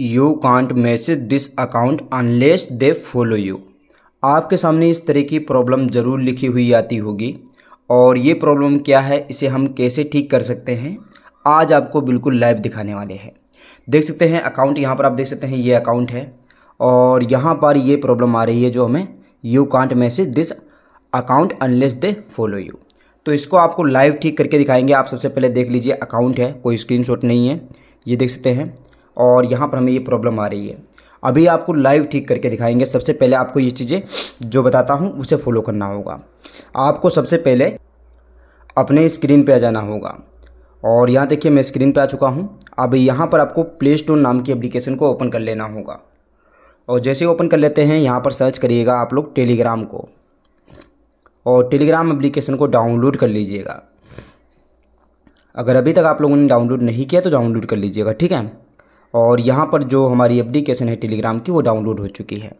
you can't message this account unless they follow you आपके सामने इस तरह की प्रॉब्लम ज़रूर लिखी हुई आती होगी और ये प्रॉब्लम क्या है इसे हम कैसे ठीक कर सकते हैं आज आपको बिल्कुल लाइव दिखाने वाले हैं देख सकते हैं अकाउंट यहाँ पर आप देख सकते हैं ये अकाउंट है और यहाँ पर ये प्रॉब्लम आ रही है जो हमें you can't message this account unless they follow you तो इसको आपको लाइव ठीक करके दिखाएंगे आप सबसे पहले देख लीजिए अकाउंट है कोई स्क्रीनशॉट नहीं है ये देख सकते हैं और यहाँ पर हमें ये प्रॉब्लम आ रही है अभी आपको लाइव ठीक करके दिखाएंगे सबसे पहले आपको ये चीज़ें जो बताता हूँ उसे फॉलो करना होगा आपको सबसे पहले अपने स्क्रीन पे आ जाना होगा और यहाँ देखिए मैं स्क्रीन पे आ चुका हूँ अब यहाँ पर आपको प्ले स्टोर नाम की एप्लीकेशन को ओपन कर लेना होगा और जैसे ओपन कर लेते हैं यहाँ पर सर्च करिएगा आप लोग टेलीग्राम को और टेलीग्राम एप्लीकेशन को डाउनलोड कर लीजिएगा अगर अभी तक आप लोगों ने डाउनलोड नहीं किया तो डाउनलोड कर लीजिएगा ठीक है और यहाँ पर जो हमारी एप्लीकेशन है टेलीग्राम की वो डाउनलोड हो चुकी है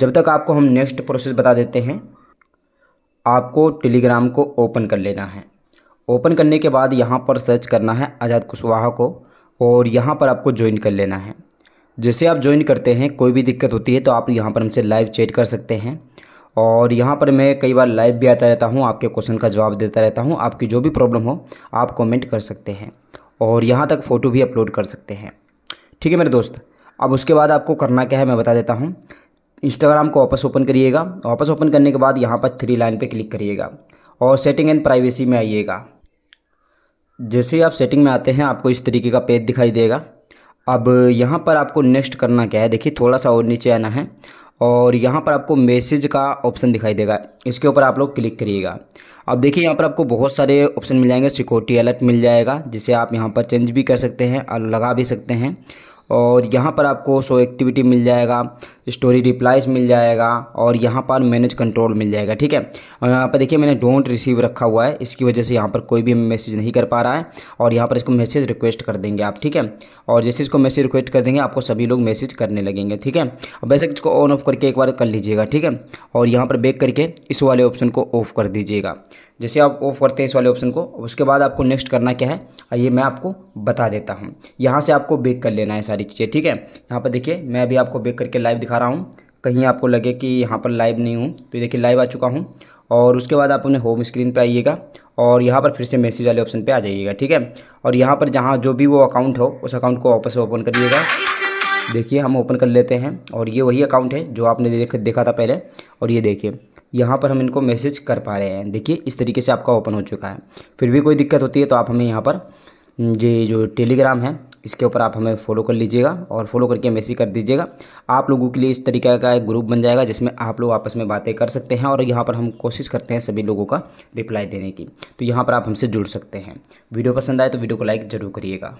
जब तक आपको हम नेक्स्ट प्रोसेस बता देते हैं आपको टेलीग्राम को ओपन कर लेना है ओपन करने के बाद यहाँ पर सर्च करना है आज़ाद कुशवाहा को और यहाँ पर आपको ज्वाइन कर लेना है जैसे आप ज्वाइन करते हैं कोई भी दिक्कत होती है तो आप यहाँ पर हमसे लाइव चैट कर सकते हैं और यहाँ पर मैं कई बार लाइव भी आता रहता हूँ आपके क्वेश्चन का जवाब देता रहता हूँ आपकी जो भी प्रॉब्लम हो आप कमेंट कर सकते हैं और यहाँ तक फ़ोटो भी अपलोड कर सकते हैं ठीक है मेरे दोस्त अब उसके बाद आपको करना क्या है मैं बता देता हूँ इंस्टाग्राम को वापस ओपन करिएगा वापस ओपन करने के बाद यहाँ पर थ्री लाइन पे क्लिक करिएगा और सेटिंग एंड प्राइवेसी में आइएगा जैसे ही आप सेटिंग में आते हैं आपको इस तरीके का पेज दिखाई देगा अब यहाँ पर आपको नेक्स्ट करना क्या है देखिए थोड़ा सा और नीचे आना है और यहाँ पर आपको मैसेज का ऑप्शन दिखाई देगा इसके ऊपर आप लोग क्लिक करिएगा अब देखिए यहाँ पर आपको बहुत सारे ऑप्शन मिल जाएंगे सिक्योरिटी अलर्ट मिल जाएगा जिसे आप यहाँ पर चेंज भी कर सकते हैं और लगा भी सकते हैं और यहाँ पर आपको शो एक्टिविटी मिल जाएगा स्टोरी रिप्लाइज मिल जाएगा और यहाँ पर मैनेज कंट्रोल मिल जाएगा ठीक है और यहाँ पर देखिए मैंने डोंट रिसीव रखा हुआ है इसकी वजह से यहाँ पर कोई भी मैसेज नहीं कर पा रहा है और यहाँ पर इसको मैसेज रिक्वेस्ट कर देंगे आप ठीक है और जैसे इसको मैसेज रिक्वेस्ट कर देंगे आपको सभी लोग मैसेज करने लगेंगे ठीक है अब वैसे इसको ऑन ऑफ करके एक बार कर लीजिएगा ठीक है और यहाँ पर बेक करके इस वाले ऑप्शन को ऑफ कर दीजिएगा जैसे आप ऑफ करते हैं इस वाले ऑप्शन को उसके बाद आपको नेक्स्ट करना क्या है ये मैं आपको बता देता हूँ यहाँ से आपको बेक कर लेना है सारी चीज़ें ठीक है यहाँ पर देखिए मैं अभी आपको बेक करके लाइव दिखा रहा हूँ कहीं आपको लगे कि यहाँ पर लाइव नहीं हूँ तो देखिए लाइव आ चुका हूँ और उसके बाद आप अपने होम स्क्रीन पर आइएगा और यहाँ पर फिर से मैसेज वाले ऑप्शन पर आ जाइएगा ठीक है और यहाँ पर जहाँ जो भी वो अकाउंट हो उस अकाउंट को वापस ओपन करिएगा देखिए हम ओपन कर लेते हैं और ये वही अकाउंट है जो आपने देख देखा था पहले और ये देखिए यहाँ पर हम इनको मैसेज कर पा रहे हैं देखिए इस तरीके से आपका ओपन हो चुका है फिर भी कोई दिक्कत होती है तो आप हमें यहाँ पर ये जो टेलीग्राम है इसके ऊपर आप हमें फॉलो कर लीजिएगा और फॉलो करके मैसेज कर दीजिएगा आप लोगों के लिए इस तरीके का एक ग्रुप बन जाएगा जिसमें आप लोग आपस में बातें कर सकते हैं और यहाँ पर हम कोशिश करते हैं सभी लोगों का रिप्लाई देने की तो यहाँ पर आप हमसे जुड़ सकते हैं वीडियो पसंद आए तो वीडियो को लाइक ज़रूर करिएगा